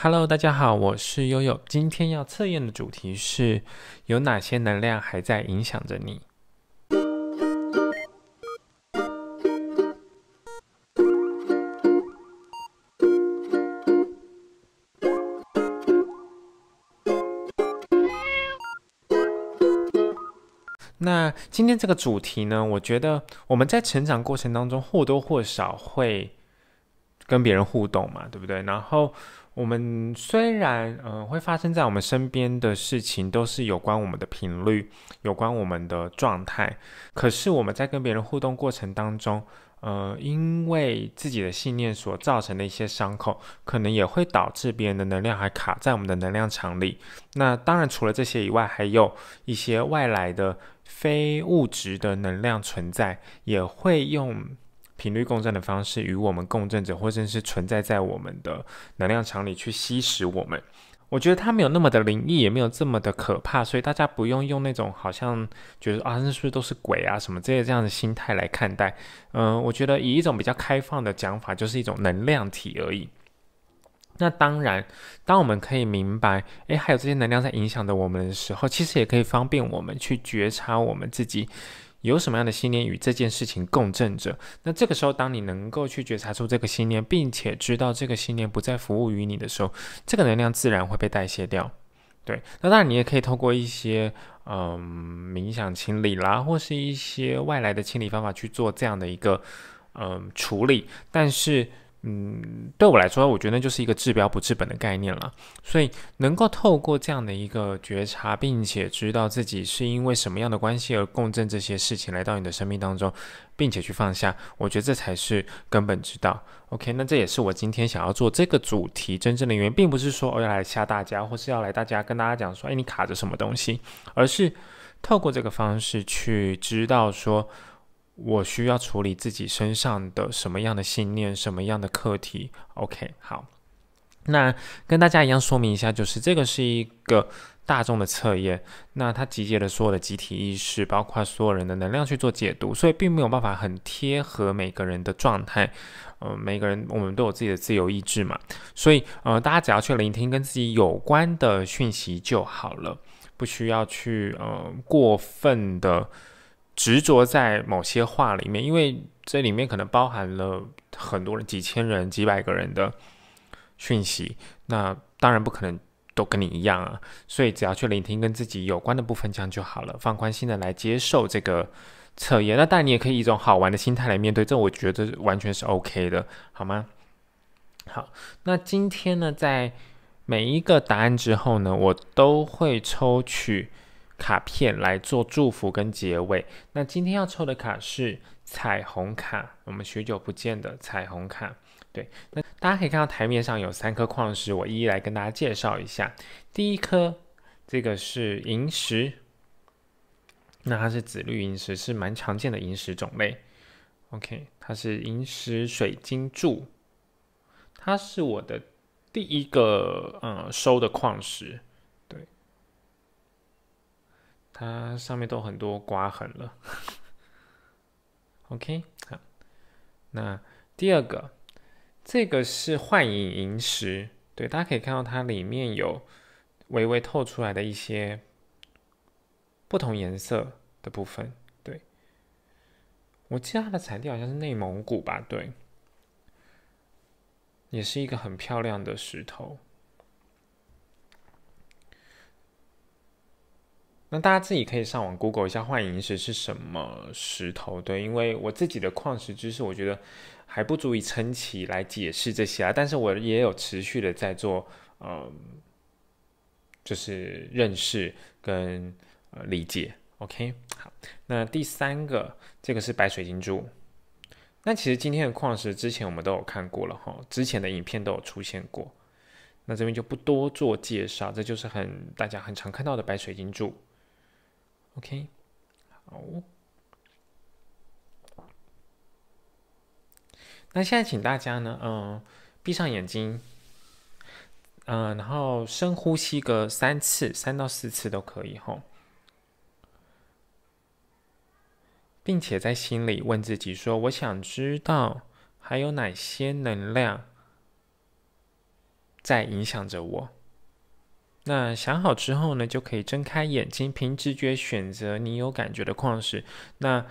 Hello，大家好，我是悠悠。今天要测验的主题是有哪些能量还在影响着你？那今天这个主题呢？我觉得我们在成长过程当中或多或少会跟别人互动嘛，对不对？然后。我们虽然，呃，会发生在我们身边的事情都是有关我们的频率，有关我们的状态，可是我们在跟别人互动过程当中，呃，因为自己的信念所造成的一些伤口，可能也会导致别人的能量还卡在我们的能量场里。那当然，除了这些以外，还有一些外来的非物质的能量存在，也会用。频率共振的方式与我们共振者，或者是存在在我们的能量场里去吸食我们。我觉得它没有那么的灵异，也没有这么的可怕，所以大家不用用那种好像觉得啊，那是不是都是鬼啊什么这些这样的心态来看待。嗯，我觉得以一种比较开放的讲法，就是一种能量体而已。那当然，当我们可以明白，诶，还有这些能量在影响着我们的时候，其实也可以方便我们去觉察我们自己。有什么样的信念与这件事情共振着？那这个时候，当你能够去觉察出这个信念，并且知道这个信念不再服务于你的时候，这个能量自然会被代谢掉。对，那当然你也可以透过一些嗯冥想清理啦，或是一些外来的清理方法去做这样的一个嗯处理，但是。嗯，对我来说，我觉得就是一个治标不治本的概念了。所以，能够透过这样的一个觉察，并且知道自己是因为什么样的关系而共振这些事情来到你的生命当中，并且去放下，我觉得这才是根本之道。OK，那这也是我今天想要做这个主题真正的原因，并不是说我要来吓大家，或是要来大家跟大家讲说，哎，你卡着什么东西，而是透过这个方式去知道说。我需要处理自己身上的什么样的信念，什么样的课题？OK，好。那跟大家一样，说明一下，就是这个是一个大众的测验，那它集结了所有的集体意识，包括所有人的能量去做解读，所以并没有办法很贴合每个人的状态。呃，每个人我们都有自己的自由意志嘛，所以呃，大家只要去聆听跟自己有关的讯息就好了，不需要去呃过分的。执着在某些话里面，因为这里面可能包含了很多人、几千人、几百个人的讯息，那当然不可能都跟你一样啊。所以只要去聆听跟自己有关的部分这样就好了，放宽心的来接受这个测验。那但你也可以以一种好玩的心态来面对，这我觉得完全是 OK 的，好吗？好，那今天呢，在每一个答案之后呢，我都会抽取。卡片来做祝福跟结尾。那今天要抽的卡是彩虹卡，我们许久不见的彩虹卡。对，那大家可以看到台面上有三颗矿石，我一一来跟大家介绍一下。第一颗，这个是萤石，那它是紫绿萤石，是蛮常见的萤石种类。OK，它是萤石水晶柱，它是我的第一个嗯收的矿石。它上面都很多刮痕了。OK，好，那第二个，这个是幻影萤石，对，大家可以看到它里面有微微透出来的一些不同颜色的部分。对，我记得它的产地好像是内蒙古吧？对，也是一个很漂亮的石头。那大家自己可以上网 Google 一下幻影石是什么石头，对，因为我自己的矿石知识，我觉得还不足以撑起来解释这些啊，但是我也有持续的在做，呃，就是认识跟呃理解，OK，好，那第三个，这个是白水晶柱，那其实今天的矿石之前我们都有看过了哈，之前的影片都有出现过，那这边就不多做介绍，这就是很大家很常看到的白水晶柱。OK，好。那现在请大家呢，嗯，闭上眼睛，嗯，然后深呼吸个三次，三到四次都可以吼，并且在心里问自己说：“我想知道还有哪些能量在影响着我。”那想好之后呢，就可以睁开眼睛，凭直觉选择你有感觉的矿石。那，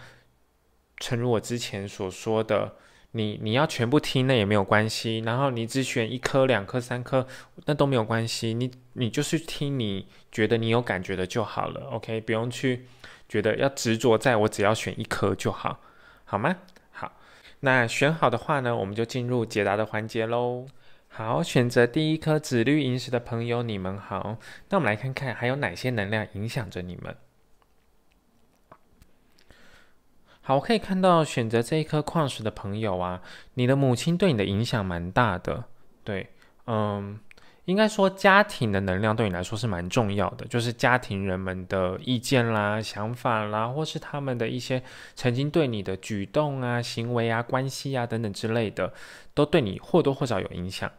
诚如我之前所说的，你你要全部听那也没有关系，然后你只选一颗、两颗、三颗，那都没有关系。你你就是听你觉得你有感觉的就好了。OK，不用去觉得要执着在我只要选一颗就好，好吗？好，那选好的话呢，我们就进入解答的环节喽。好，选择第一颗紫绿萤石的朋友，你们好。那我们来看看还有哪些能量影响着你们。好，我可以看到选择这一颗矿石的朋友啊，你的母亲对你的影响蛮大的。对，嗯。应该说，家庭的能量对你来说是蛮重要的，就是家庭人们的意见啦、想法啦，或是他们的一些曾经对你的举动啊、行为啊、关系啊等等之类的，都对你或多或少有影响。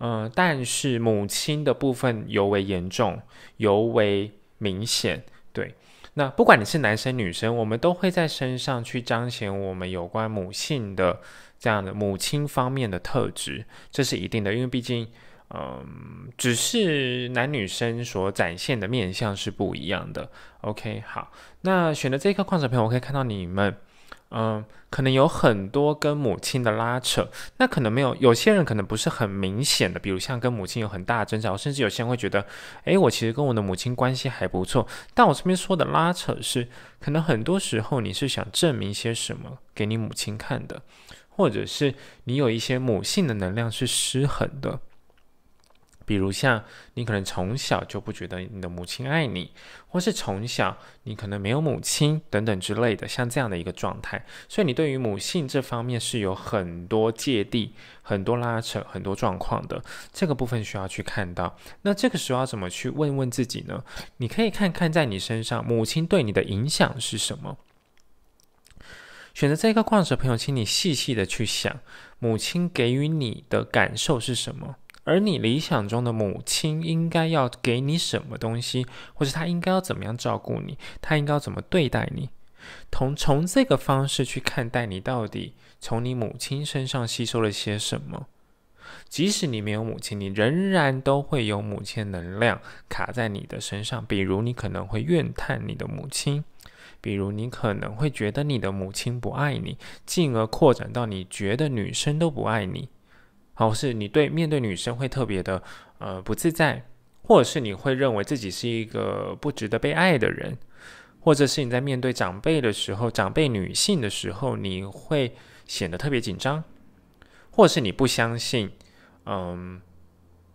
嗯，但是母亲的部分尤为严重，尤为明显。对，那不管你是男生女生，我们都会在身上去彰显我们有关母性的这样的母亲方面的特质，这是一定的，因为毕竟。嗯，只是男女生所展现的面相是不一样的。OK，好，那选的这一颗矿石朋友，我可以看到你们，嗯，可能有很多跟母亲的拉扯，那可能没有有些人可能不是很明显的，比如像跟母亲有很大的争吵，甚至有些人会觉得，哎，我其实跟我的母亲关系还不错，但我这边说的拉扯是，可能很多时候你是想证明些什么给你母亲看的，或者是你有一些母性的能量是失衡的。比如像你可能从小就不觉得你的母亲爱你，或是从小你可能没有母亲等等之类的，像这样的一个状态，所以你对于母性这方面是有很多芥蒂、很多拉扯、很多状况的。这个部分需要去看到。那这个时候要怎么去问问自己呢？你可以看看在你身上母亲对你的影响是什么。选择这个矿石的朋友，请你细细的去想，母亲给予你的感受是什么。而你理想中的母亲应该要给你什么东西，或者她应该要怎么样照顾你，她应该要怎么对待你？从从这个方式去看待你，到底从你母亲身上吸收了些什么？即使你没有母亲，你仍然都会有母亲能量卡在你的身上。比如你可能会怨叹你的母亲，比如你可能会觉得你的母亲不爱你，进而扩展到你觉得女生都不爱你。哦，是你对面对女生会特别的呃不自在，或者是你会认为自己是一个不值得被爱的人，或者是你在面对长辈的时候，长辈女性的时候，你会显得特别紧张，或者是你不相信嗯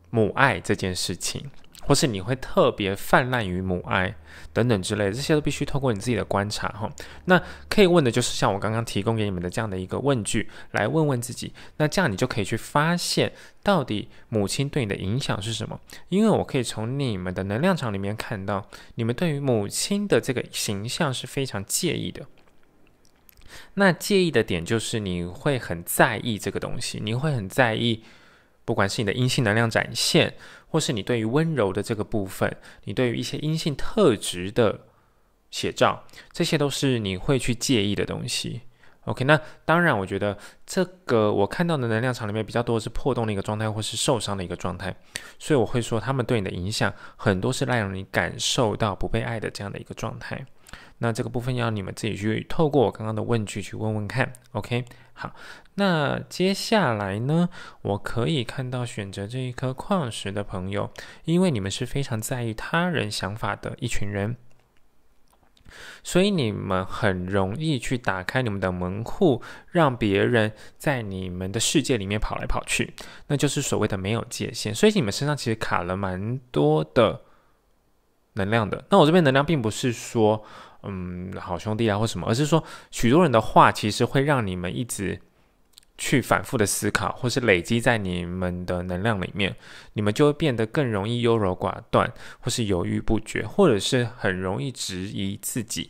母爱这件事情。或是你会特别泛滥于母爱等等之类，这些都必须透过你自己的观察哈。那可以问的就是像我刚刚提供给你们的这样的一个问句，来问问自己。那这样你就可以去发现到底母亲对你的影响是什么。因为我可以从你们的能量场里面看到，你们对于母亲的这个形象是非常介意的。那介意的点就是你会很在意这个东西，你会很在意，不管是你的阴性能量展现。或是你对于温柔的这个部分，你对于一些阴性特质的写照，这些都是你会去介意的东西。OK，那当然，我觉得这个我看到的能量场里面比较多是破洞的一个状态，或是受伤的一个状态，所以我会说他们对你的影响很多是来让你感受到不被爱的这样的一个状态。那这个部分要你们自己去透过我刚刚的问句去问问看，OK？好，那接下来呢，我可以看到选择这一颗矿石的朋友，因为你们是非常在意他人想法的一群人，所以你们很容易去打开你们的门户，让别人在你们的世界里面跑来跑去，那就是所谓的没有界限。所以你们身上其实卡了蛮多的能量的。那我这边能量并不是说。嗯，好兄弟啊，或什么，而是说，许多人的话，其实会让你们一直去反复的思考，或是累积在你们的能量里面，你们就会变得更容易优柔寡断，或是犹豫不决，或者是很容易质疑自己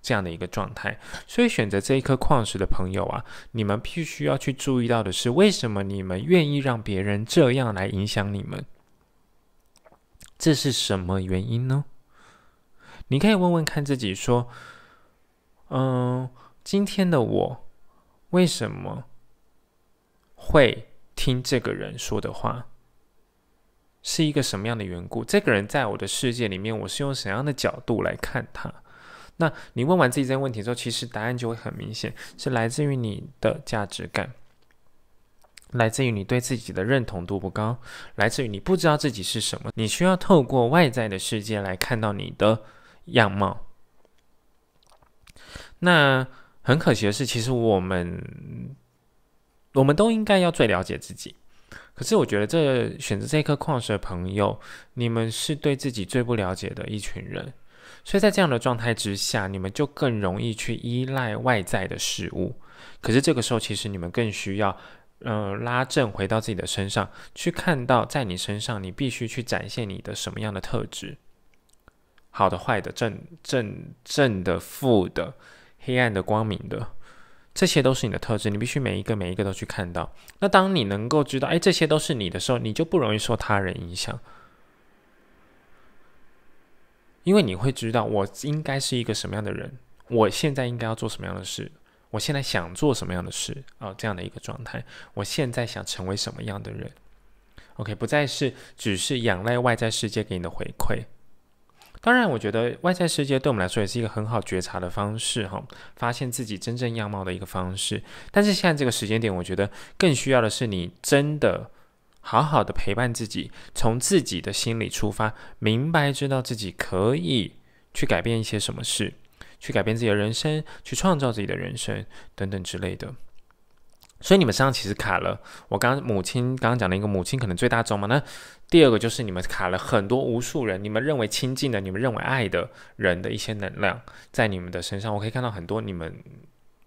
这样的一个状态。所以，选择这一颗矿石的朋友啊，你们必须要去注意到的是，为什么你们愿意让别人这样来影响你们？这是什么原因呢？你可以问问看自己说，嗯，今天的我为什么会听这个人说的话，是一个什么样的缘故？这个人在我的世界里面，我是用什么样的角度来看他？那你问完自己这些问题之后，其实答案就会很明显，是来自于你的价值感，来自于你对自己的认同度不高，来自于你不知道自己是什么，你需要透过外在的世界来看到你的。样貌。那很可惜的是，其实我们我们都应该要最了解自己。可是我觉得，这选择这颗矿石的朋友，你们是对自己最不了解的一群人。所以在这样的状态之下，你们就更容易去依赖外在的事物。可是这个时候，其实你们更需要，呃，拉正回到自己的身上，去看到在你身上，你必须去展现你的什么样的特质。好的、坏的、正正正的、负的、黑暗的、光明的，这些都是你的特质。你必须每一个每一个都去看到。那当你能够知道，哎，这些都是你的时候，你就不容易受他人影响，因为你会知道我应该是一个什么样的人，我现在应该要做什么样的事，我现在想做什么样的事啊，这样的一个状态，我现在想成为什么样的人。OK，不再是只是仰赖外在世界给你的回馈。当然，我觉得外在世界对我们来说也是一个很好觉察的方式，哈，发现自己真正样貌的一个方式。但是现在这个时间点，我觉得更需要的是你真的好好的陪伴自己，从自己的心里出发，明白知道自己可以去改变一些什么事，去改变自己的人生，去创造自己的人生，等等之类的。所以你们身上其实卡了，我刚母亲刚刚讲的一个母亲可能最大宗嘛。那第二个就是你们卡了很多无数人，你们认为亲近的，你们认为爱的人的一些能量在你们的身上，我可以看到很多你们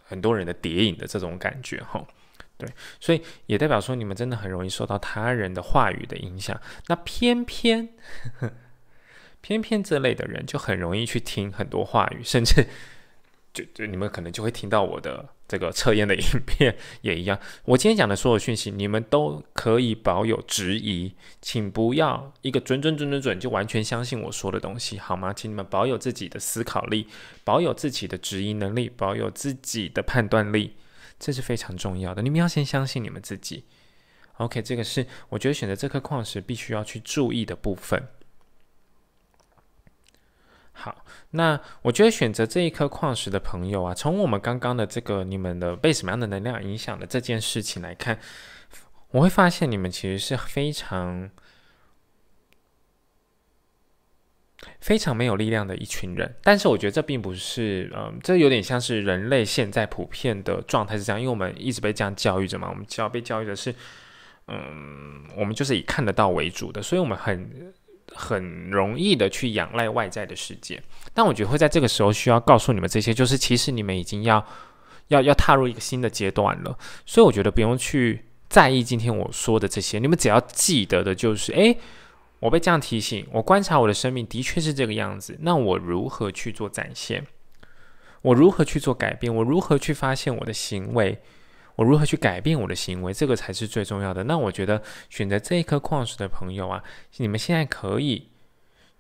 很多人的叠影的这种感觉哈。对，所以也代表说你们真的很容易受到他人的话语的影响。那偏偏 偏偏这类的人就很容易去听很多话语，甚至就就你们可能就会听到我的。这个测验的影片也一样，我今天讲的所有讯息，你们都可以保有质疑，请不要一个准准准准准就完全相信我说的东西，好吗？请你们保有自己的思考力，保有自己的质疑能力，保有自己的判断力，这是非常重要的。你们要先相信你们自己。OK，这个是我觉得选择这颗矿石必须要去注意的部分。好，那我觉得选择这一颗矿石的朋友啊，从我们刚刚的这个你们的被什么样的能量影响的这件事情来看，我会发现你们其实是非常非常没有力量的一群人。但是我觉得这并不是，嗯，这有点像是人类现在普遍的状态是这样，因为我们一直被这样教育着嘛，我们教被教育的是，嗯，我们就是以看得到为主的，所以我们很。很容易的去仰赖外在的世界，但我觉得会在这个时候需要告诉你们这些，就是其实你们已经要要要踏入一个新的阶段了，所以我觉得不用去在意今天我说的这些，你们只要记得的就是，诶，我被这样提醒，我观察我的生命的确是这个样子，那我如何去做展现？我如何去做改变？我如何去发现我的行为？我如何去改变我的行为？这个才是最重要的。那我觉得选择这一颗矿石的朋友啊，你们现在可以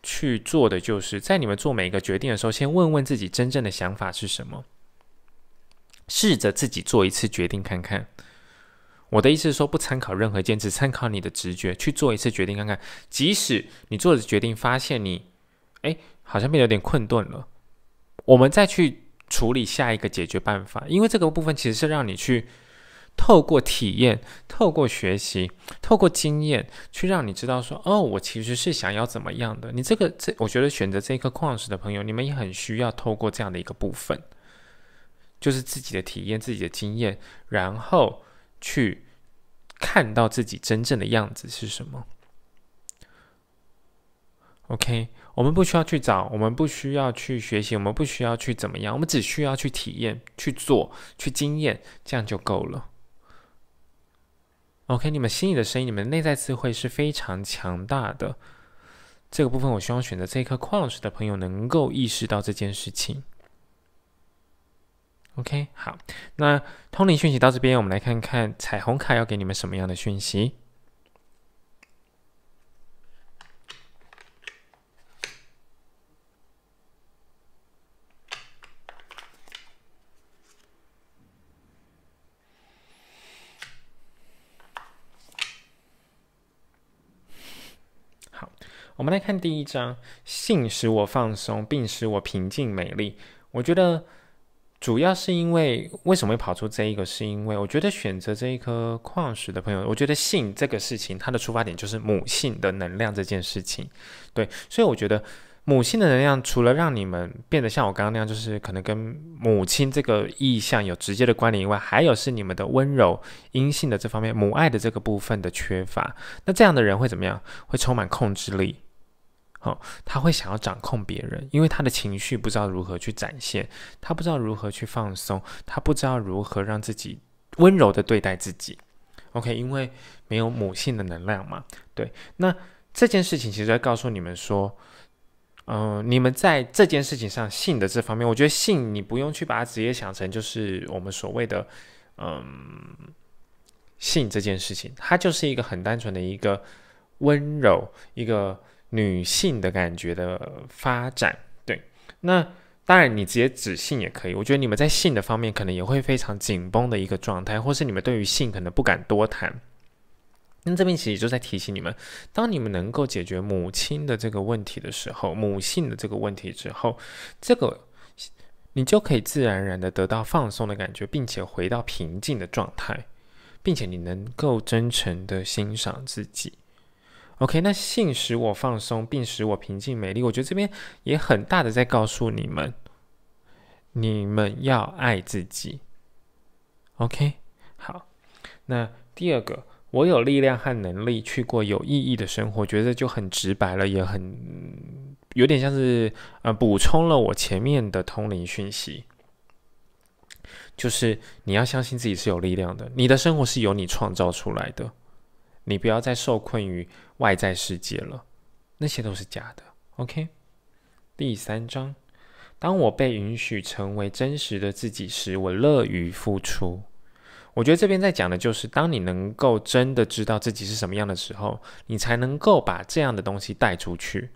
去做的就是在你们做每一个决定的时候，先问问自己真正的想法是什么，试着自己做一次决定看看。我的意思是说，不参考任何坚持，参考你的直觉去做一次决定看看。即使你做的决定发现你哎好像变得有点困顿了，我们再去处理下一个解决办法。因为这个部分其实是让你去。透过体验，透过学习，透过经验，去让你知道说，哦，我其实是想要怎么样的。你这个这，我觉得选择这一颗矿石的朋友，你们也很需要透过这样的一个部分，就是自己的体验、自己的经验，然后去看到自己真正的样子是什么。OK，我们不需要去找，我们不需要去学习，我们不需要去怎么样，我们只需要去体验、去做、去经验，这样就够了。OK，你们心里的声音，你们内在智慧是非常强大的。这个部分，我希望选择这一颗矿石的朋友能够意识到这件事情。OK，好，那通灵讯息到这边，我们来看看彩虹卡要给你们什么样的讯息。我们来看第一章，性使我放松，并使我平静、美丽。我觉得主要是因为为什么会跑出这一个，是因为我觉得选择这一颗矿石的朋友，我觉得性这个事情，它的出发点就是母性的能量这件事情。对，所以我觉得母性的能量，除了让你们变得像我刚刚那样，就是可能跟母亲这个意象有直接的关联以外，还有是你们的温柔阴性的这方面母爱的这个部分的缺乏。那这样的人会怎么样？会充满控制力。哦，他会想要掌控别人，因为他的情绪不知道如何去展现，他不知道如何去放松，他不知道如何让自己温柔的对待自己。OK，因为没有母性的能量嘛。对，那这件事情其实，在告诉你们说，嗯，你们在这件事情上性的这方面，我觉得性你不用去把它直接想成就是我们所谓的，嗯，性这件事情，它就是一个很单纯的一个温柔一个。女性的感觉的发展，对，那当然你直接指性也可以。我觉得你们在性的方面可能也会非常紧绷的一个状态，或是你们对于性可能不敢多谈。那这边其实就在提醒你们，当你们能够解决母亲的这个问题的时候，母性的这个问题之后，这个你就可以自然而然的得到放松的感觉，并且回到平静的状态，并且你能够真诚的欣赏自己。OK，那性使我放松，并使我平静美丽。我觉得这边也很大的在告诉你们，你们要爱自己。OK，好。那第二个，我有力量和能力去过有意义的生活，觉得就很直白了，也很有点像是呃补充了我前面的通灵讯息，就是你要相信自己是有力量的，你的生活是由你创造出来的。你不要再受困于外在世界了，那些都是假的。OK，第三章，当我被允许成为真实的自己时，我乐于付出。我觉得这边在讲的就是，当你能够真的知道自己是什么样的时候，你才能够把这样的东西带出去，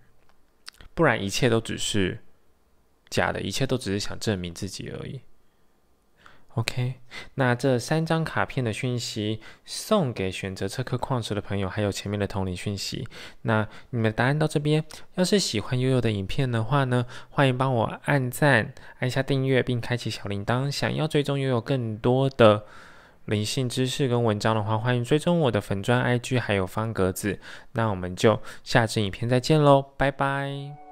不然一切都只是假的，一切都只是想证明自己而已。OK，那这三张卡片的讯息送给选择这颗矿石的朋友，还有前面的同理讯息。那你们答案到这边。要是喜欢悠悠的影片的话呢，欢迎帮我按赞、按下订阅并开启小铃铛。想要追踪拥有更多的灵性知识跟文章的话，欢迎追踪我的粉砖 IG 还有方格子。那我们就下支影片再见喽，拜拜。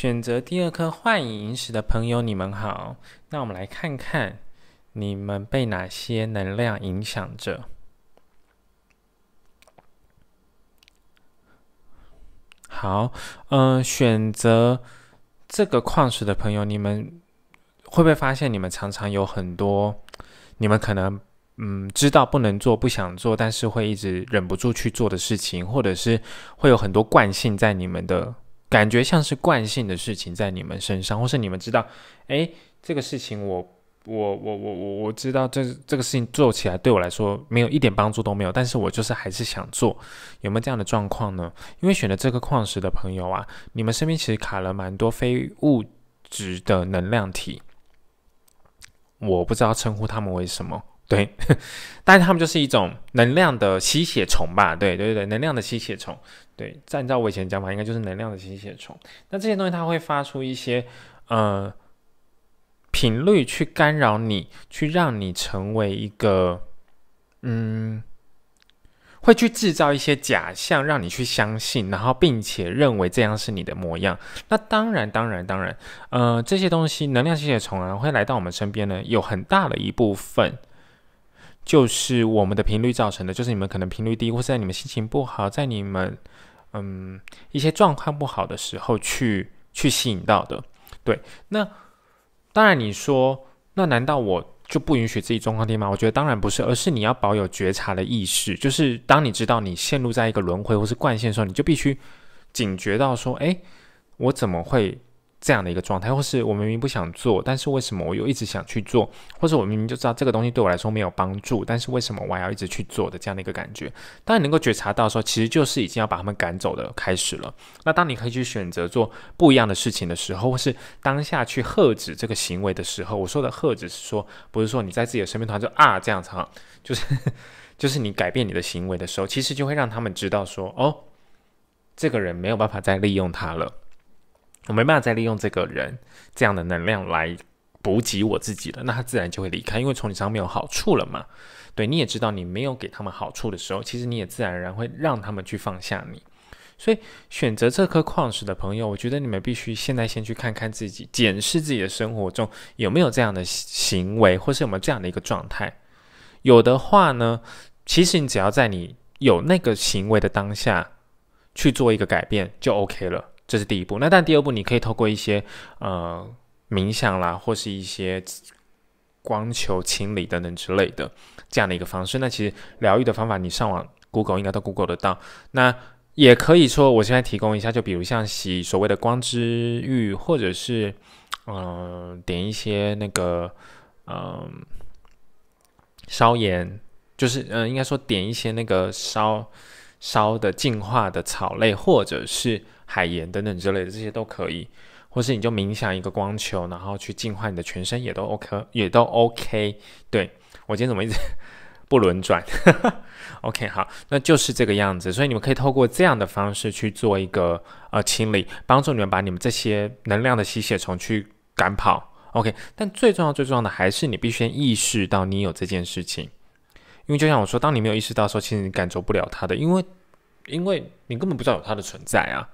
选择第二颗幻影萤石的朋友，你们好。那我们来看看你们被哪些能量影响着。好，嗯，选择这个矿石的朋友，你们会不会发现你们常常有很多，你们可能嗯知道不能做、不想做，但是会一直忍不住去做的事情，或者是会有很多惯性在你们的。感觉像是惯性的事情在你们身上，或是你们知道，哎，这个事情我我我我我我知道这这个事情做起来对我来说没有一点帮助都没有，但是我就是还是想做，有没有这样的状况呢？因为选的这个矿石的朋友啊，你们身边其实卡了蛮多非物质的能量体，我不知道称呼他们为什么。对，但是他们就是一种能量的吸血虫吧？对，对，对，能量的吸血虫。对，按照我以前讲法，应该就是能量的吸血虫。那这些东西，它会发出一些呃频率去干扰你，去让你成为一个嗯，会去制造一些假象，让你去相信，然后并且认为这样是你的模样。那当然，当然，当然，呃，这些东西能量吸血虫啊，会来到我们身边呢，有很大的一部分。就是我们的频率造成的，就是你们可能频率低，或是在你们心情不好，在你们嗯一些状况不好的时候去去吸引到的。对，那当然你说，那难道我就不允许自己状况低吗？我觉得当然不是，而是你要保有觉察的意识，就是当你知道你陷入在一个轮回或是惯性的时候，你就必须警觉到说，哎，我怎么会？这样的一个状态，或是我明明不想做，但是为什么我又一直想去做？或是我明明就知道这个东西对我来说没有帮助，但是为什么我要一直去做的这样的一个感觉？当你能够觉察到的时候，其实就是已经要把他们赶走的开始了。那当你可以去选择做不一样的事情的时候，或是当下去喝止这个行为的时候，我说的喝止是说，不是说你在自己的身边团就啊这样子，就是 就是你改变你的行为的时候，其实就会让他们知道说，哦，这个人没有办法再利用他了。我没办法再利用这个人这样的能量来补给我自己了，那他自然就会离开，因为从你上没有好处了嘛。对，你也知道，你没有给他们好处的时候，其实你也自然而然会让他们去放下你。所以，选择这颗矿石的朋友，我觉得你们必须现在先去看看自己，检视自己的生活中有没有这样的行为，或是有没有这样的一个状态。有的话呢，其实你只要在你有那个行为的当下去做一个改变，就 OK 了。这是第一步，那但第二步，你可以透过一些呃冥想啦，或是一些光球清理等等之类的这样的一个方式。那其实疗愈的方法，你上网 Google 应该都 Google 得到。那也可以说，我现在提供一下，就比如像洗所谓的光之浴，或者是嗯点一些那个嗯烧盐，就是嗯应该说点一些那个烧烧的净化的草类，或者是。海盐等等之类的，这些都可以，或是你就冥想一个光球，然后去净化你的全身，也都 OK，也都 OK。对我今天怎么一直 不轮转，OK，好，那就是这个样子。所以你们可以透过这样的方式去做一个呃清理，帮助你们把你们这些能量的吸血虫去赶跑。OK，但最重要、最重要的还是你必须先意识到你有这件事情，因为就像我说，当你没有意识到的时候，其实你感受不了它的，因为因为你根本不知道有它的存在啊。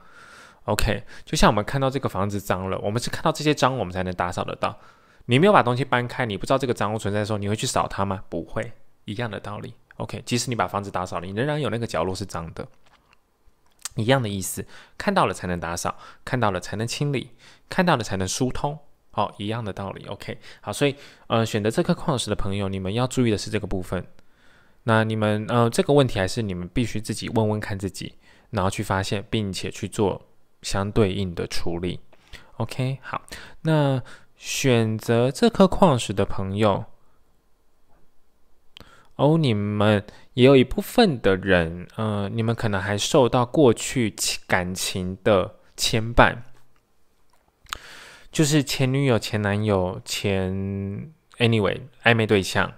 OK，就像我们看到这个房子脏了，我们是看到这些脏，我们才能打扫得到。你没有把东西搬开，你不知道这个脏物存在的时候，你会去扫它吗？不会，一样的道理。OK，即使你把房子打扫了，你仍然有那个角落是脏的，一样的意思。看到了才能打扫，看到了才能清理，看到了才能疏通。好，一样的道理。OK，好，所以呃，选择这颗矿石的朋友，你们要注意的是这个部分。那你们呃，这个问题还是你们必须自己问问看自己，然后去发现，并且去做。相对应的处理，OK，好，那选择这颗矿石的朋友，哦，你们也有一部分的人，呃，你们可能还受到过去感情的牵绊，就是前女友、前男友、前 anyway 暧昧对象。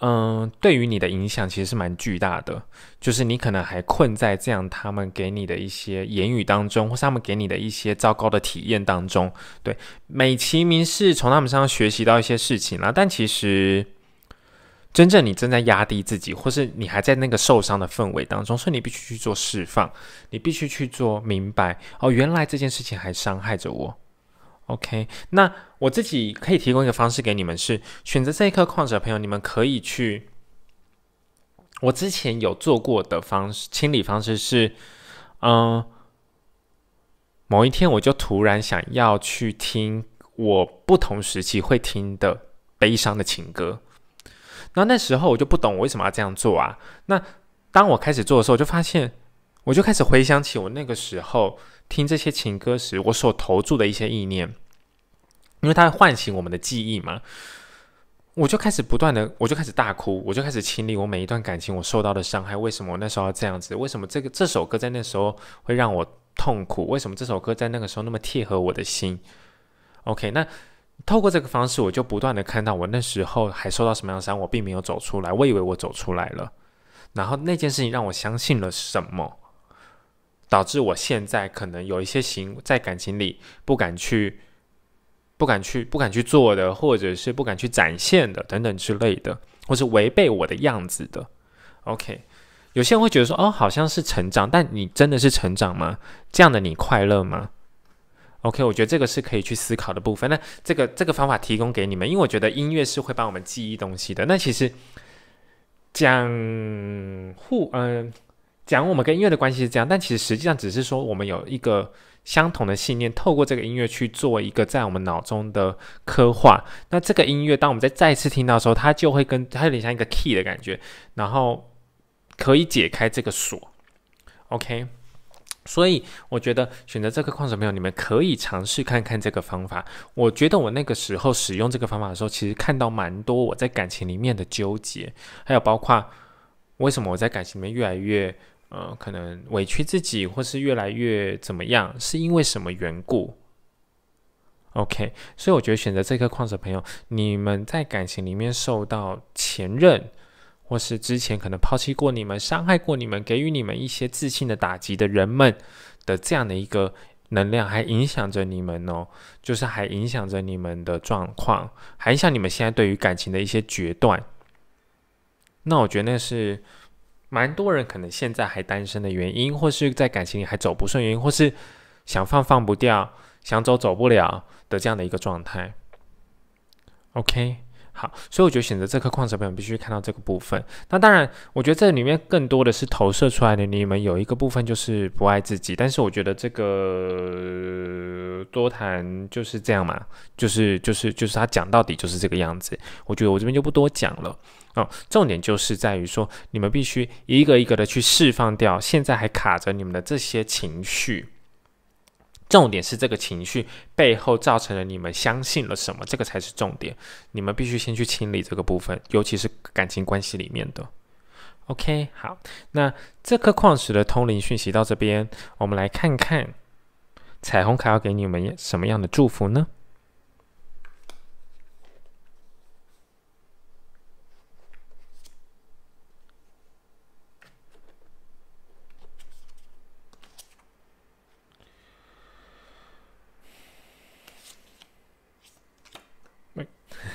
嗯，对于你的影响其实是蛮巨大的，就是你可能还困在这样他们给你的一些言语当中，或是他们给你的一些糟糕的体验当中。对，美其名是从他们身上学习到一些事情啦，但其实真正你正在压低自己，或是你还在那个受伤的氛围当中，所以你必须去做释放，你必须去做明白哦，原来这件事情还伤害着我。OK，那我自己可以提供一个方式给你们是选择这一颗矿石的朋友，你们可以去我之前有做过的方式清理方式是，嗯，某一天我就突然想要去听我不同时期会听的悲伤的情歌，那那时候我就不懂我为什么要这样做啊？那当我开始做的时候，我就发现我就开始回想起我那个时候。听这些情歌时，我所投注的一些意念，因为它会唤醒我们的记忆嘛，我就开始不断的，我就开始大哭，我就开始清理我每一段感情，我受到的伤害，为什么我那时候要这样子？为什么这个这首歌在那时候会让我痛苦？为什么这首歌在那个时候那么贴合我的心？OK，那透过这个方式，我就不断的看到我那时候还受到什么样的伤，我并没有走出来，我以为我走出来了，然后那件事情让我相信了什么？导致我现在可能有一些行在感情里不敢去、不敢去、不敢去做的，或者是不敢去展现的等等之类的，或是违背我的样子的。OK，有些人会觉得说：“哦，好像是成长，但你真的是成长吗？这样的你快乐吗？”OK，我觉得这个是可以去思考的部分。那这个这个方法提供给你们，因为我觉得音乐是会帮我们记忆东西的。那其实讲互嗯。讲我们跟音乐的关系是这样，但其实实际上只是说我们有一个相同的信念，透过这个音乐去做一个在我们脑中的刻画。那这个音乐，当我们在再次听到的时候，它就会跟它有点像一个 key 的感觉，然后可以解开这个锁。OK，所以我觉得选择这个矿石朋友，你们可以尝试看看这个方法。我觉得我那个时候使用这个方法的时候，其实看到蛮多我在感情里面的纠结，还有包括为什么我在感情里面越来越。呃，可能委屈自己，或是越来越怎么样，是因为什么缘故？OK，所以我觉得选择这颗矿石的朋友，你们在感情里面受到前任或是之前可能抛弃过你们、伤害过你们、给予你们一些自信的打击的人们的这样的一个能量，还影响着你们哦，就是还影响着你们的状况，还影响你们现在对于感情的一些决断。那我觉得那是。蛮多人可能现在还单身的原因，或是在感情里还走不顺，原因，或是想放放不掉，想走走不了的这样的一个状态。OK。好，所以我觉得选择这颗矿石朋友们必须看到这个部分。那当然，我觉得这里面更多的是投射出来的。你们有一个部分就是不爱自己，但是我觉得这个多谈就是这样嘛，就是就是就是他讲到底就是这个样子。我觉得我这边就不多讲了哦，重点就是在于说，你们必须一个一个的去释放掉现在还卡着你们的这些情绪。重点是这个情绪背后造成了你们相信了什么，这个才是重点。你们必须先去清理这个部分，尤其是感情关系里面的。OK，好，那这颗矿石的通灵讯息到这边，我们来看看彩虹卡要给你们什么样的祝福呢？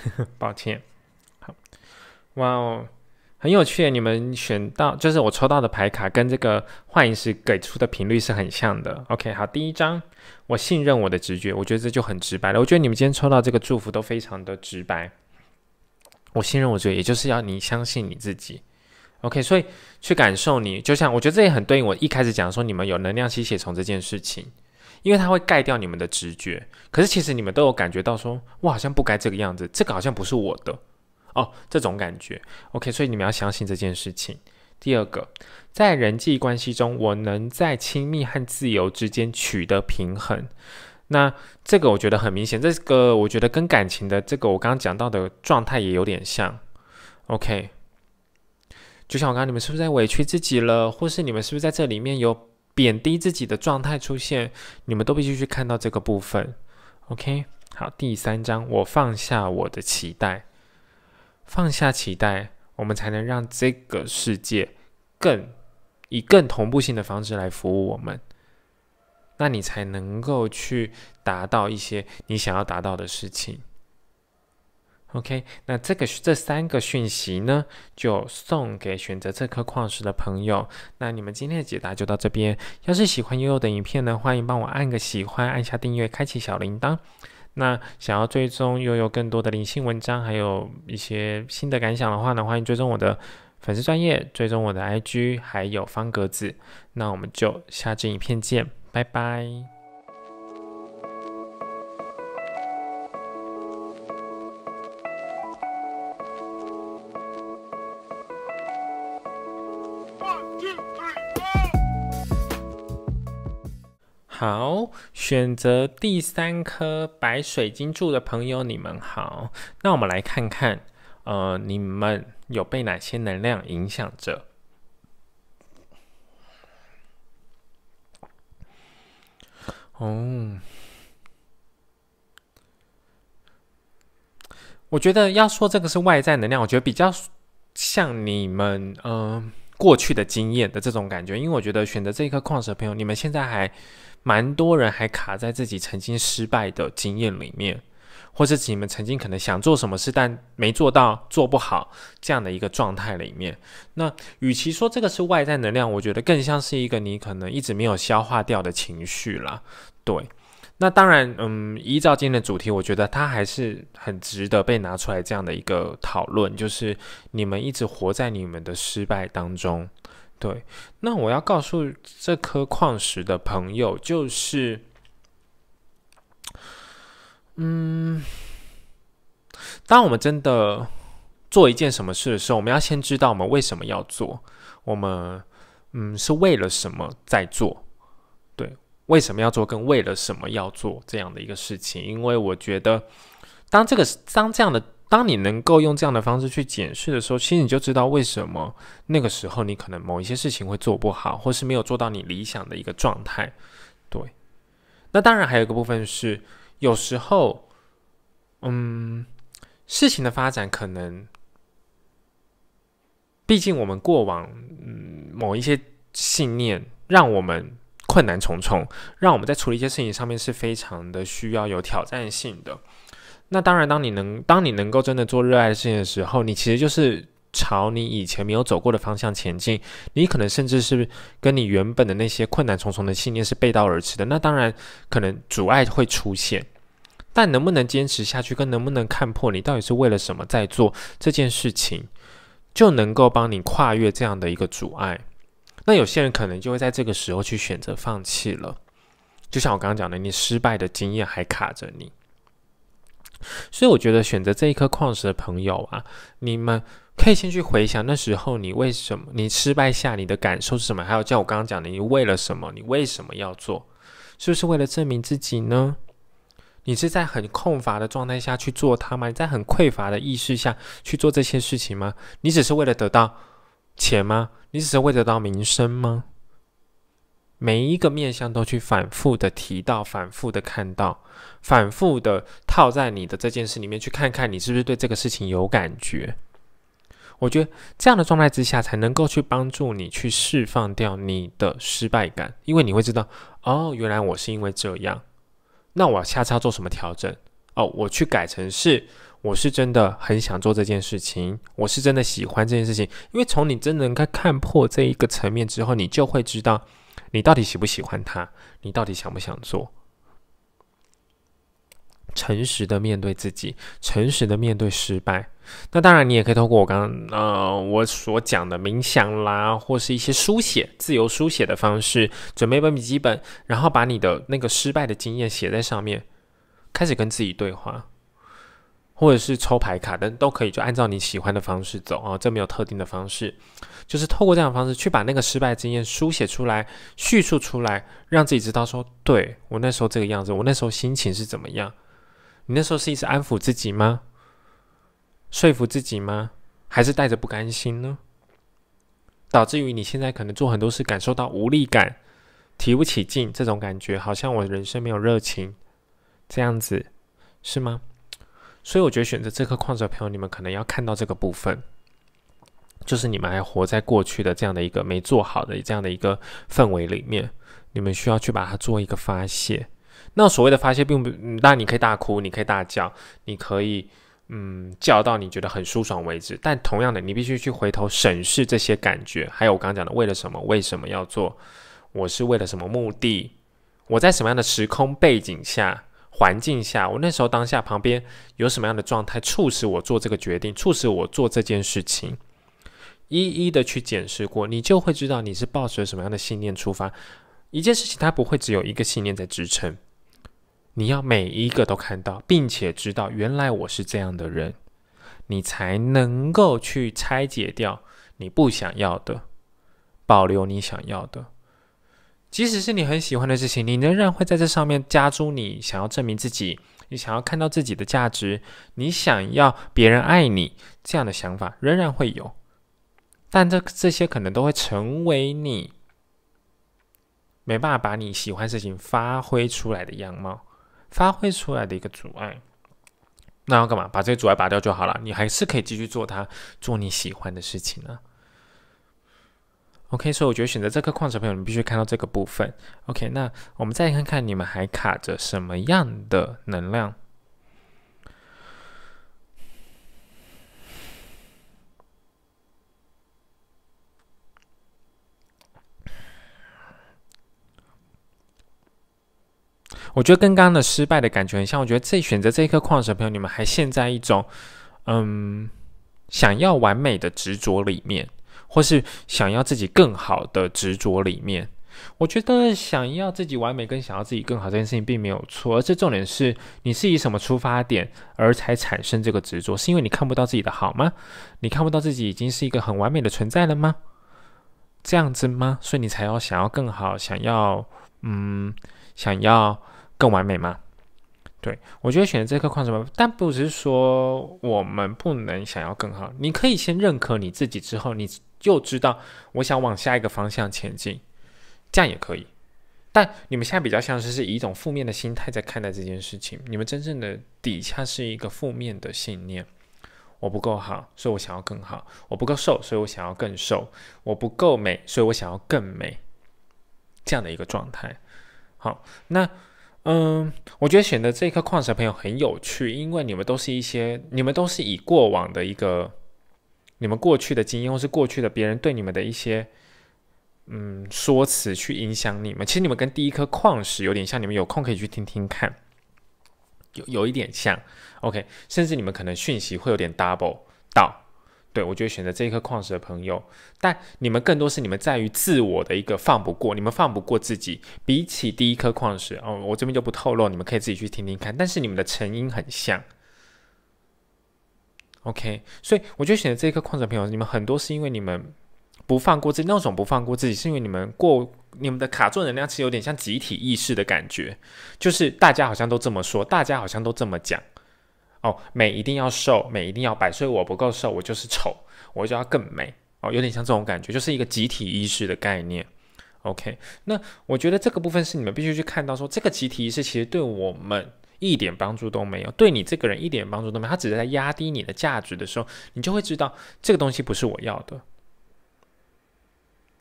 抱歉，好，哇哦，很有趣你们选到就是我抽到的牌卡跟这个幻影师给出的频率是很像的。OK，好，第一张，我信任我的直觉，我觉得这就很直白了。我觉得你们今天抽到这个祝福都非常的直白。我信任我觉得也就是要你相信你自己。OK，所以去感受你，就像我觉得这也很对应我一开始讲说你们有能量吸血虫这件事情。因为它会盖掉你们的直觉，可是其实你们都有感觉到说，哇，好像不该这个样子，这个好像不是我的，哦，这种感觉。OK，所以你们要相信这件事情。第二个，在人际关系中，我能在亲密和自由之间取得平衡。那这个我觉得很明显，这个我觉得跟感情的这个我刚刚讲到的状态也有点像。OK，就像我刚刚，你们是不是在委屈自己了，或是你们是不是在这里面有？贬低自己的状态出现，你们都必须去看到这个部分。OK，好，第三章，我放下我的期待，放下期待，我们才能让这个世界更以更同步性的方式来服务我们，那你才能够去达到一些你想要达到的事情。OK，那这个这三个讯息呢，就送给选择这颗矿石的朋友。那你们今天的解答就到这边。要是喜欢悠悠的影片呢，欢迎帮我按个喜欢，按下订阅，开启小铃铛。那想要追踪悠悠更多的灵性文章，还有一些新的感想的话呢，欢迎追踪我的粉丝专业，追踪我的 IG，还有方格子。那我们就下支影片见，拜拜。好，选择第三颗白水晶柱的朋友，你们好。那我们来看看，呃，你们有被哪些能量影响着？哦，我觉得要说这个是外在能量，我觉得比较像你们嗯过去的经验的这种感觉。因为我觉得选择这一颗矿石的朋友，你们现在还。蛮多人还卡在自己曾经失败的经验里面，或者你们曾经可能想做什么事，但没做到、做不好这样的一个状态里面。那与其说这个是外在能量，我觉得更像是一个你可能一直没有消化掉的情绪了。对，那当然，嗯，依照今天的主题，我觉得它还是很值得被拿出来这样的一个讨论，就是你们一直活在你们的失败当中。对，那我要告诉这颗矿石的朋友，就是，嗯，当我们真的做一件什么事的时候，我们要先知道我们为什么要做，我们，嗯，是为了什么在做？对，为什么要做，跟为了什么要做这样的一个事情？因为我觉得，当这个当这样的。当你能够用这样的方式去检视的时候，其实你就知道为什么那个时候你可能某一些事情会做不好，或是没有做到你理想的一个状态。对，那当然还有一个部分是，有时候，嗯，事情的发展可能，毕竟我们过往嗯某一些信念让我们困难重重，让我们在处理一些事情上面是非常的需要有挑战性的。那当然，当你能当你能够真的做热爱的事情的时候，你其实就是朝你以前没有走过的方向前进。你可能甚至是跟你原本的那些困难重重的信念是背道而驰的。那当然，可能阻碍会出现，但能不能坚持下去，跟能不能看破你到底是为了什么在做这件事情，就能够帮你跨越这样的一个阻碍。那有些人可能就会在这个时候去选择放弃了。就像我刚刚讲的，你失败的经验还卡着你。所以我觉得选择这一颗矿石的朋友啊，你们可以先去回想那时候你为什么你失败下你的感受是什么？还有像我刚刚讲的，你为了什么？你为什么要做？是不是为了证明自己呢？你是在很空乏的状态下去做它吗？在很匮乏的意识下去做这些事情吗？你只是为了得到钱吗？你只是为了得到名声吗？每一个面向都去反复的提到，反复的看到。反复的套在你的这件事里面，去看看你是不是对这个事情有感觉。我觉得这样的状态之下，才能够去帮助你去释放掉你的失败感，因为你会知道，哦，原来我是因为这样，那我下次要做什么调整？哦，我去改成是，我是真的很想做这件事情，我是真的喜欢这件事情。因为从你真能够看破这一个层面之后，你就会知道，你到底喜不喜欢它，你到底想不想做。诚实的面对自己，诚实的面对失败。那当然，你也可以通过我刚呃我所讲的冥想啦，或是一些书写、自由书写的方式，准备一本笔记本，然后把你的那个失败的经验写在上面，开始跟自己对话，或者是抽牌卡等都可以，就按照你喜欢的方式走啊。这没有特定的方式，就是透过这样的方式去把那个失败经验书写出来、叙述出来，让自己知道说，对我那时候这个样子，我那时候心情是怎么样。你那时候是一直安抚自己吗？说服自己吗？还是带着不甘心呢？导致于你现在可能做很多事感受到无力感，提不起劲，这种感觉好像我人生没有热情，这样子是吗？所以我觉得选择这颗矿石的朋友，你们可能要看到这个部分，就是你们还活在过去的这样的一个没做好的这样的一个氛围里面，你们需要去把它做一个发泄。那所谓的发泄，并不，当然你可以大哭，你可以大叫，你可以，嗯，叫到你觉得很舒爽为止。但同样的，你必须去回头审视这些感觉，还有我刚刚讲的，为了什么？为什么要做？我是为了什么目的？我在什么样的时空背景下、环境下？我那时候当下旁边有什么样的状态，促使我做这个决定，促使我做这件事情？一一的去检视过，你就会知道你是抱着什么样的信念出发。一件事情，它不会只有一个信念在支撑。你要每一个都看到，并且知道原来我是这样的人，你才能够去拆解掉你不想要的，保留你想要的。即使是你很喜欢的事情，你仍然会在这上面加注。你想要证明自己，你想要看到自己的价值，你想要别人爱你，这样的想法仍然会有。但这这些可能都会成为你没办法把你喜欢事情发挥出来的样貌。发挥出来的一个阻碍，那要干嘛？把这个阻碍拔掉就好了，你还是可以继续做它，做你喜欢的事情啊。OK，所以我觉得选择这颗矿石朋友，你必须看到这个部分。OK，那我们再看看你们还卡着什么样的能量。我觉得跟刚刚的失败的感觉很像。我觉得这选择这一颗矿石，的朋友，你们还陷在一种，嗯，想要完美的执着里面，或是想要自己更好的执着里面。我觉得想要自己完美跟想要自己更好这件事情并没有错，而是重点是你是以什么出发点而才产生这个执着？是因为你看不到自己的好吗？你看不到自己已经是一个很完美的存在了吗？这样子吗？所以你才要想要更好，想要，嗯，想要。更完美吗？对我觉得选择这颗矿石，但不是说我们不能想要更好。你可以先认可你自己，之后你就知道我想往下一个方向前进，这样也可以。但你们现在比较像是是以一种负面的心态在看待这件事情。你们真正的底下是一个负面的信念：我不够好，所以我想要更好；我不够瘦，所以我想要更瘦；我不够美，所以我想要更美。这样的一个状态。好，那。嗯，我觉得选的这颗矿石朋友很有趣，因为你们都是一些，你们都是以过往的一个，你们过去的经验，或是过去的别人对你们的一些，嗯，说辞去影响你们。其实你们跟第一颗矿石有点像，你们有空可以去听听看，有有一点像。OK，甚至你们可能讯息会有点 double 到。对我觉得选择这一颗矿石的朋友，但你们更多是你们在于自我的一个放不过，你们放不过自己。比起第一颗矿石，哦，我这边就不透露，你们可以自己去听听看。但是你们的成因很像，OK。所以我觉得选择这一颗矿石的朋友，你们很多是因为你们不放过自己，那种不放过自己是因为你们过，你们的卡座能量其实有点像集体意识的感觉，就是大家好像都这么说，大家好像都这么讲。哦，美一定要瘦，美一定要白，所以我不够瘦，我就是丑，我就要更美哦，有点像这种感觉，就是一个集体意识的概念。OK，那我觉得这个部分是你们必须去看到，说这个集体意识其实对我们一点帮助都没有，对你这个人一点帮助都没有，他只是在压低你的价值的时候，你就会知道这个东西不是我要的，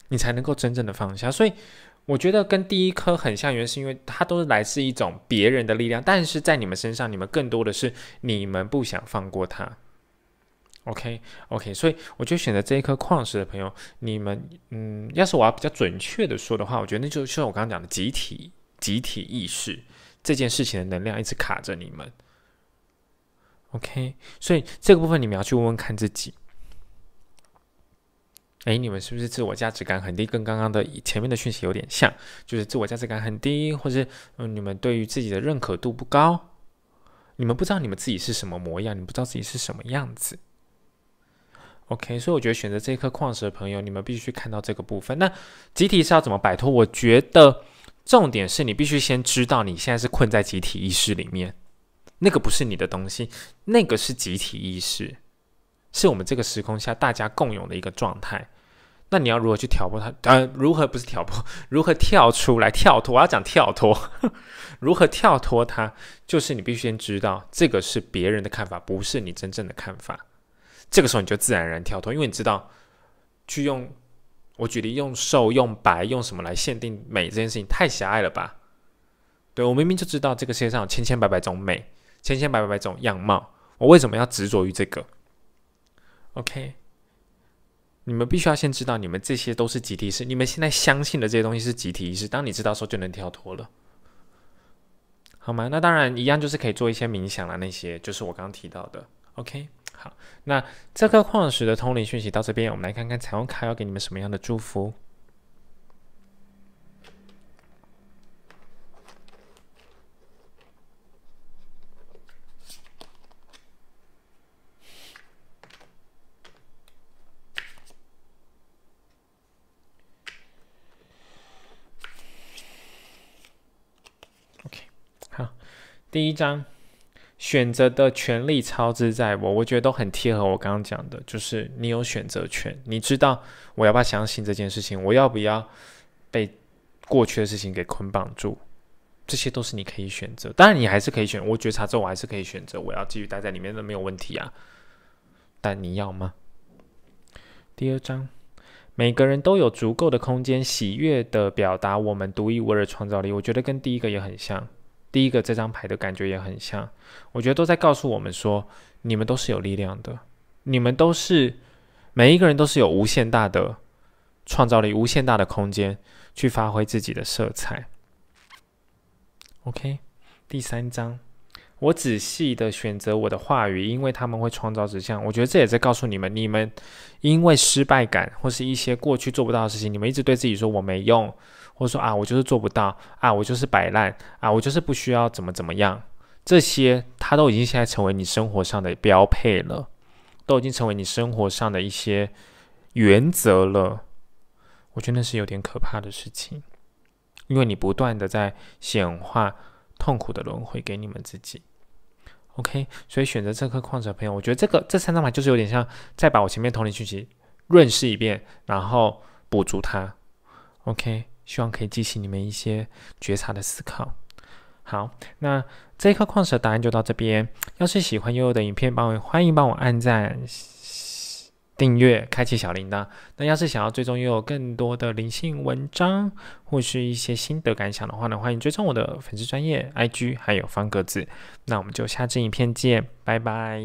你才能够真正的放下，所以。我觉得跟第一颗很像，原因是因为它都是来自一种别人的力量，但是在你们身上，你们更多的是你们不想放过它。OK OK，所以我就选择这一颗矿石的朋友，你们嗯，要是我要比较准确的说的话，我觉得那就是我刚刚讲的集体集体意识这件事情的能量一直卡着你们。OK，所以这个部分你们要去问问看自己。哎，你们是不是自我价值感很低？跟刚刚的前面的讯息有点像，就是自我价值感很低，或是嗯，你们对于自己的认可度不高，你们不知道你们自己是什么模样，你不知道自己是什么样子。OK，所以我觉得选择这颗矿石的朋友，你们必须看到这个部分。那集体是要怎么摆脱？我觉得重点是你必须先知道你现在是困在集体意识里面，那个不是你的东西，那个是集体意识。是我们这个时空下大家共有的一个状态。那你要如何去挑拨它？呃，如何不是挑拨？如何跳出来跳脱？我要讲跳脱，如何跳脱它？就是你必须先知道，这个是别人的看法，不是你真正的看法。这个时候你就自然而然跳脱，因为你知道，去用我举例，用瘦、用白、用什么来限定美这件事情，太狭隘了吧？对，我明明就知道这个世界上有千千百百种美，千千百百百种样貌，我为什么要执着于这个？OK，你们必须要先知道，你们这些都是集体意识，你们现在相信的这些东西是集体意识。当你知道的时候，就能跳脱了，好吗？那当然，一样就是可以做一些冥想啦，那些就是我刚刚提到的。OK，好，那这颗矿石的通灵讯息到这边，我们来看看彩虹卡要给你们什么样的祝福。第一章，选择的权利超支在我，我觉得都很贴合我刚刚讲的，就是你有选择权，你知道我要不要相信这件事情，我要不要被过去的事情给捆绑住，这些都是你可以选择。当然，你还是可以选，我觉察之后，我还是可以选择我要继续待在里面，那没有问题啊。但你要吗？第二章，每个人都有足够的空间，喜悦的表达我们独一无二的创造力，我觉得跟第一个也很像。第一个这张牌的感觉也很像，我觉得都在告诉我们说，你们都是有力量的，你们都是每一个人都是有无限大的创造力、无限大的空间去发挥自己的色彩。OK，第三张。我仔细的选择我的话语，因为他们会创造指向。我觉得这也在告诉你们，你们因为失败感或是一些过去做不到的事情，你们一直对自己说“我没用”或者说“啊，我就是做不到”啊，我就是摆烂啊，我就是不需要怎么怎么样。这些他都已经现在成为你生活上的标配了，都已经成为你生活上的一些原则了。我觉得那是有点可怕的事情，因为你不断的在显化痛苦的轮回给你们自己。OK，所以选择这颗矿石的朋友，我觉得这个这三张牌就是有点像，再把我前面同理群起润饰一遍，然后补足它。OK，希望可以激起你们一些觉察的思考。好，那这一颗矿石的答案就到这边。要是喜欢悠悠的影片，帮我欢迎帮我按赞。订阅，开启小铃铛。那要是想要最终拥有更多的灵性文章，或是一些心得感想的话呢，欢迎追踪我的粉丝专业 IG，还有方格子。那我们就下支影片见，拜拜。